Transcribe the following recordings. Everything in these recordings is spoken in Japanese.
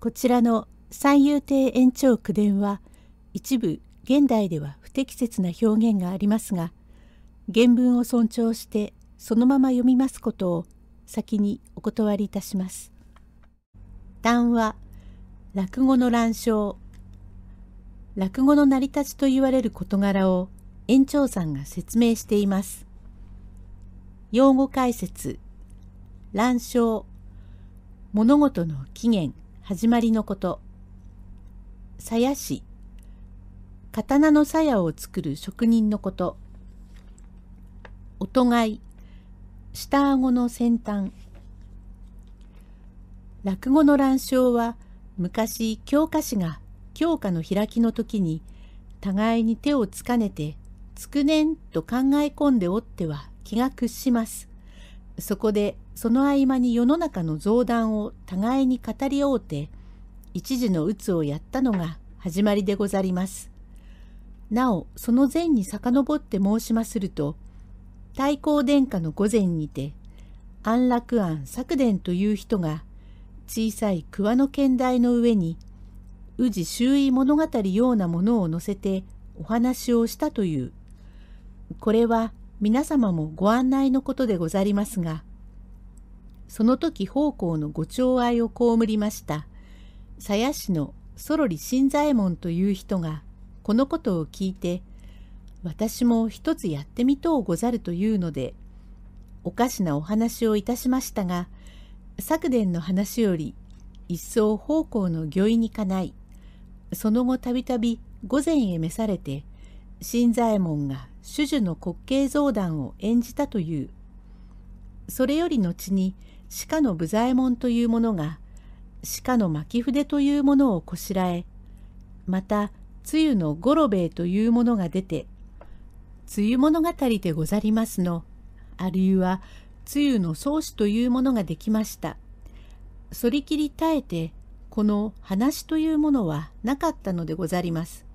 こちらの三遊亭延長九伝は一部現代では不適切な表現がありますが原文を尊重してそのまま読みますことを先にお断りいたします。談話落語の乱唱落語の成り立ちと言われる事柄を園長さんが説明しています。用語解説乱章物事の起源始まりのこと。鞘師。刀の鞘を作る職人のこと。音がい。下顎の先端。落語の乱章は、昔教科師が教科の開きの時に互いに手をつかねてつくねんと考え込んでおっては気が屈します。そこでその合間に世の中の増談を互いに語り合うて、一時の鬱をやったのが始まりでござります。なお、その前に遡って申しますると、太閤殿下の御前にて、安楽庵作殿という人が、小さい桑の剣台の上に、宇治周囲物語ようなものを載せてお話をしたという。これは皆様もご案内のことでござりますが、その時奉公のご寵愛を被りました。鞘師のソロリ新左衛門という人が、このことを聞いて、私も一つやってみとうござるというので、おかしなお話をいたしましたが、昨年の話より一層奉公の御意にかない、その後たびたび御前へ召されて、新左衛門が主樹の滑稽雑談を演じたという。それより後に鹿の武左衛門という者が鹿の巻筆というものをこしらえまた露の五郎兵衛というものが出て「露物語でござりますの」あるいは「露の宗師」というものができました。そりきり耐えてこの話というものはなかったのでござります。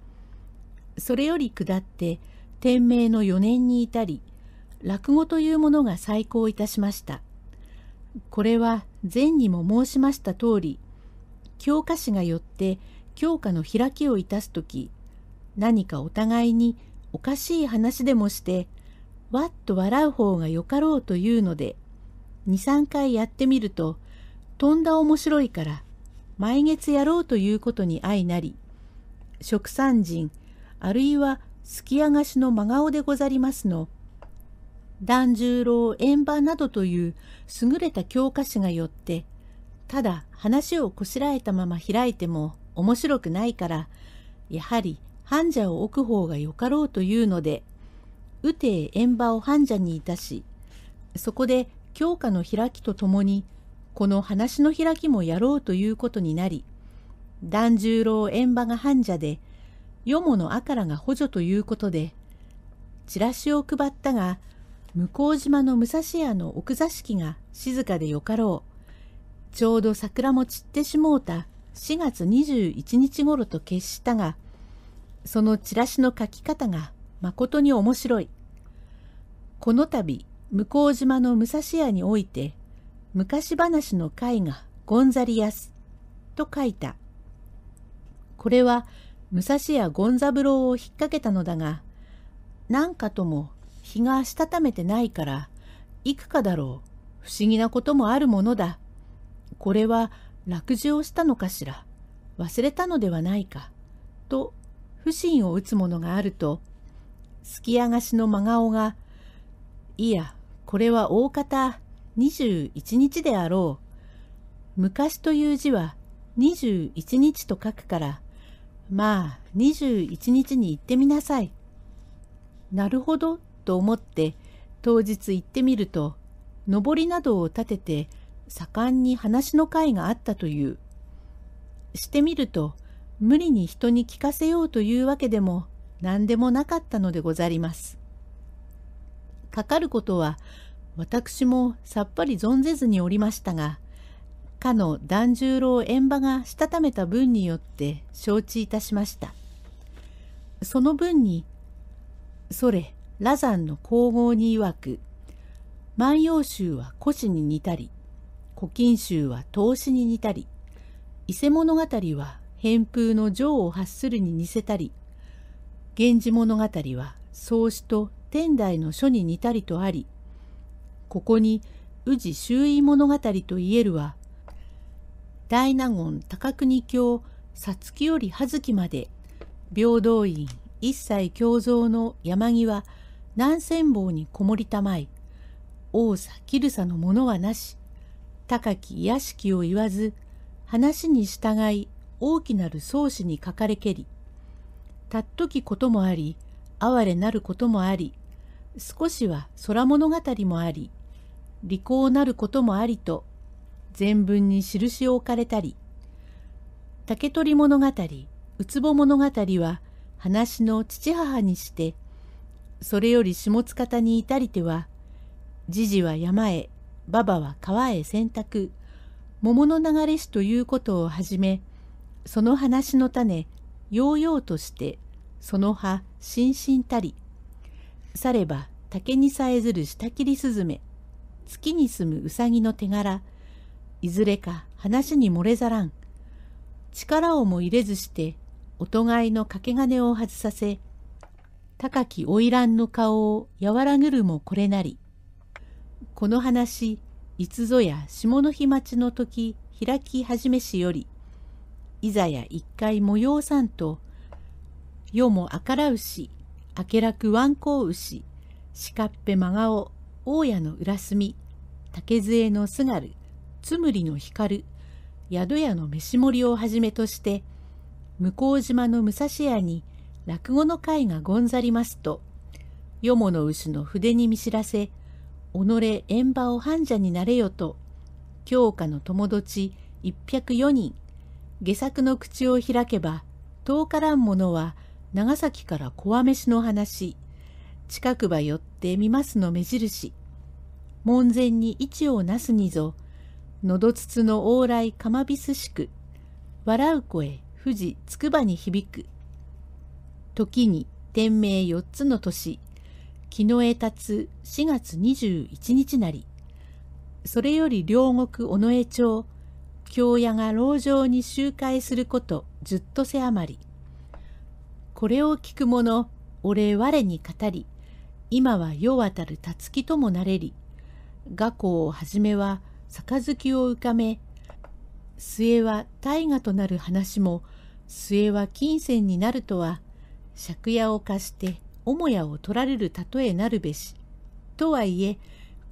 それより下って天明の4年に至り落語というものが再興いたしました。これは前にも申しました通り、教科師がよって教科の開きをいたす時、何かお互いにおかしい話でもして、わっと笑う方がよかろうというので、2、3回やってみると、とんだ面白いから、毎月やろうということに相なり、食産人、あるいはすきやがしの真顔でござりますの、團十郎円盤などという優れた教科書がよって、ただ話をこしらえたまま開いても面白くないから、やはり半者を置く方がよかろうというので、雨帝円盤を半者にいたし、そこで教科の開きとともに、この話の開きもやろうということになり、團十郎円盤が半者で、よものあからが補助ということで、チラシを配ったが、向島の武蔵屋の奥座敷が静かでよかろう。ちょうど桜も散ってしもうた4月21日頃と決したが、そのチラシの書き方がまことに面白い。この度、向島の武蔵屋において、昔話の会がゴンザリヤスと書いた。これは武蔵屋権三郎を引っ掛けたのだが、なんかとも日がしたためてないから、幾かだろう。不思議なこともあるものだ。これは落事をしたのかしら。忘れたのではないか。と、不信を打つものがあると、すきあがしの真顔が、いや、これは大方21日であろう。昔という字は21日と書くから、まあ21日に行ってみなさい。なるほど、と思って当日行ってみるとのぼりなどを立てて盛んに話の会があったという。してみると無理に人に聞かせようというわけでも何でもなかったのでござります。かかることは私もさっぱり存ぜずにおりましたがかの團十郎円場がしたためた分によって承知いたしました。その分に「それ羅山の皇后に曰く「万葉集は古史に似たり古今集は投資に似たり伊勢物語は変風の情を発するに似せたり源氏物語は創始と天台の書に似たりとありここに宇治周囲物語といえるは大納言高国教さつきより葉月まで平等院一切共造の山際南千坊にこもりたまい、王さきるさのものはなし、高き屋敷を言わず、話に従い大きなる宗師にかかれけり、たっときこともあり、哀れなることもあり、少しは空物語もあり、利口なることもありと、全文に印を置かれたり、竹取物語、うつぼ物語は、話の父母にしてそれより下津方に至りては、じじは山へ、ばばは川へ洗濯、桃の流れしということをはじめ、その話の種、ヨーヨーとして、その葉、しんしんたり。されば、竹にさえずる下切りすずめ、月に住むうさぎの手柄、いずれか話に漏れざらん。力をも入れずして、お互いの掛け金を外させ、高き花魁の顔を和らぐるもこれなり。この話、いつぞや下の日待ちの時、開き始めしより、いざや一回模様さんと、世もあからうし、明けらくわこう牛、しかっぺ真顔、大家の裏み、竹杖のすがる、つむりの光る、宿屋の飯盛りをはじめとして、向島の武蔵屋に落語の会がごんざりますと、よもの牛の筆に見知らせ、己縁場を半者になれよと、教科の友達一百四人、下作の口を開けば、遠からん者は長崎から小飯の話、近くば寄って見ますの目印、門前に位置をなすにぞ、のどつつの往来かまびすしく、笑う声、富士、筑波に響く。時に天命四つの年、木の枝立つ四月二十一日なり、それより両国尾上町、京屋が牢城に集会すること十とせ余り。これを聞く者、お礼我に語り、今は世渡るたつきともなれり、学校をはじめは杯を浮かめ、末は大河となる話も、末は金銭になるとは、借家を貸して母屋を取られる例えなるべし。とはいえ、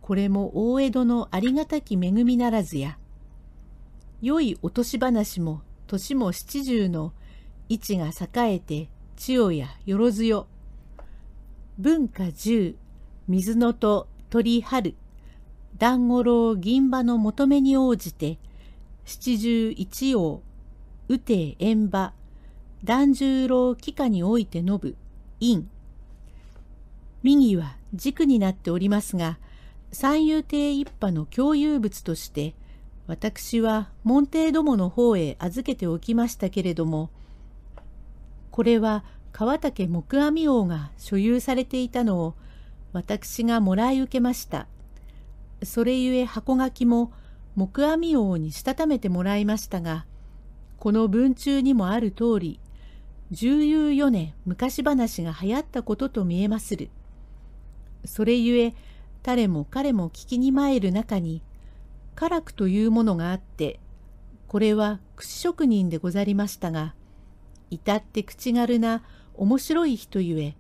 これも大江戸のありがたき恵みならずや。良い落とし話も年も七十の位置が栄えて千代やよろずよ。文化十、水のと鳥春、団五郎銀馬の求めに応じて、七十一王、雨帝円馬、團十郎帰下において述ぶ、陰。右は軸になっておりますが、三遊亭一派の共有物として、私は門弟どもの方へ預けておきましたけれども、これは川竹木阿弥王が所有されていたのを私がもらい受けました。それゆえ箱書きも木阿弥王にしたためてもらいましたが、この文中にもある通り、14年昔話が流行ったことと見えまする。それゆえ誰も彼も聞きに参る中に辛くというものがあってこれは串職人でござりましたが至って口軽な面白い人ゆえ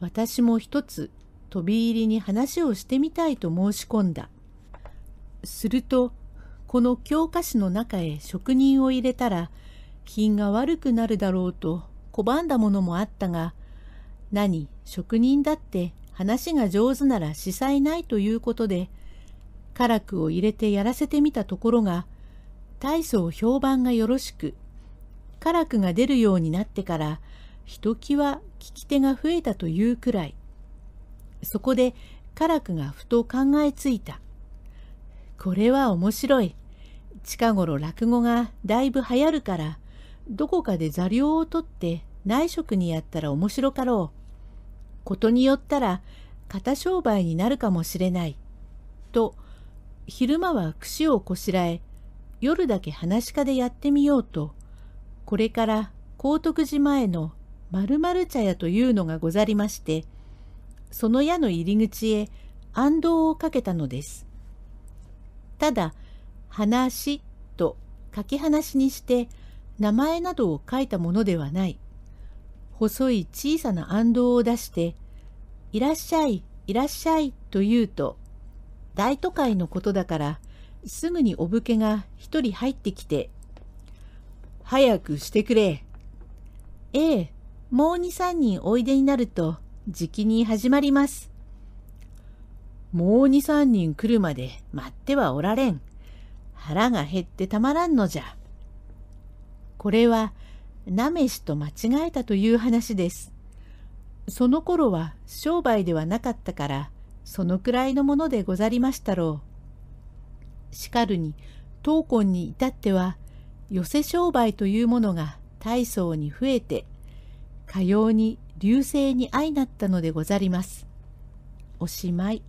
私も一つ飛び入りに話をしてみたいと申し込んだ。するとこの教科書の中へ職人を入れたら品が悪くなるだろうと拒んだものもあったが、何、職人だって話が上手なら司祭ないということで、辛くを入れてやらせてみたところが、大層評判がよろしく、辛くが出るようになってから、ひときわ聞き手が増えたというくらい。そこで辛くがふと考えついた。これは面白い。近頃落語がだいぶ流行るから、どこかで座領を取って内職にやったら面白かろう。ことによったら型商売になるかもしれない。と、昼間は櫛をこしらえ、夜だけ話家でやってみようと、これから高徳寺前の〇〇茶屋というのがござりまして、その屋の入り口へ暗道をかけたのです。ただ、話と書き話にして、名前などを書いたものではない。細い小さな暗動を出して、いらっしゃい、いらっしゃいと言うと、大都会のことだから、すぐにお武家が一人入ってきて、早くしてくれ。ええ、もう二三人おいでになると、じきに始まります。もう二三人来るまで待ってはおられん。腹が減ってたまらんのじゃ。これはナメシと間違えたという話です。その頃は商売ではなかったから、そのくらいのものでござりましたろう。しかるに、闘魂に至っては、寄せ商売というものが大層に増えて、かように流星に相なったのでござります。おしまい。